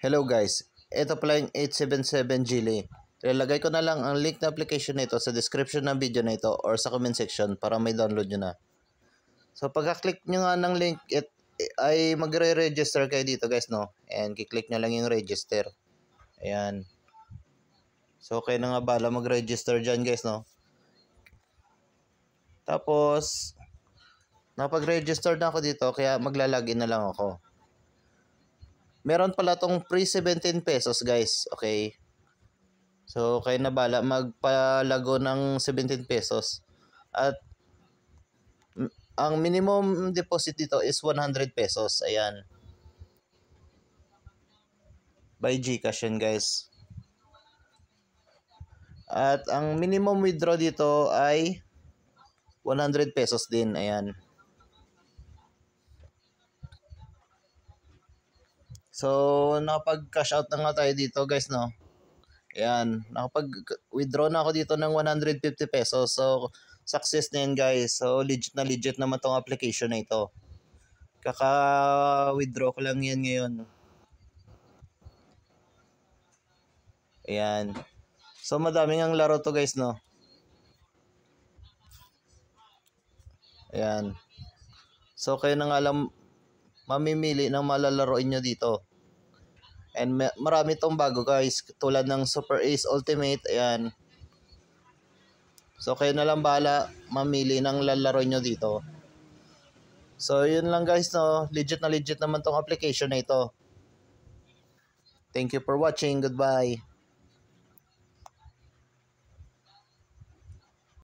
Hello guys, ito pala yung 877 Gili. Ilalagay ko na lang ang link na application nito sa description ng video na ito or sa comment section para may download nyo na. So pagka-click nyo nga ng link, it, ay magre-register kayo dito guys no. And kiklik nyo lang yung register. Ayan. So okay na nga bala mag-register dyan guys no. Tapos, napag-register na ako dito kaya maglalagin na lang ako meron pala tong free 17 pesos guys. Okay. So, kayo na bala magpalago ng 17 pesos. At ang minimum deposit dito is 100 pesos. Ayan. By GCash yun guys. At ang minimum withdraw dito ay 100 pesos din. Ayan. So, nakapag-cash out na nga tayo dito, guys, no? Ayan, nakapag-withdraw na ako dito ng 150 pesos. So, success na yan, guys. So, legit na legit naman tong application na ito. Kaka-withdraw ko lang yan ngayon. Ayan. So, madaming ang laro to, guys, no? Ayan. So, kayo na nang alam, mamimili ng malalaroin nyo dito. And marami tong bago guys. Tulad ng Super Ace Ultimate. Ayan. So kayo na lang bala mamili ng lalaro nyo dito. So yun lang guys no. Legit na legit naman tong application na ito. Thank you for watching. Goodbye.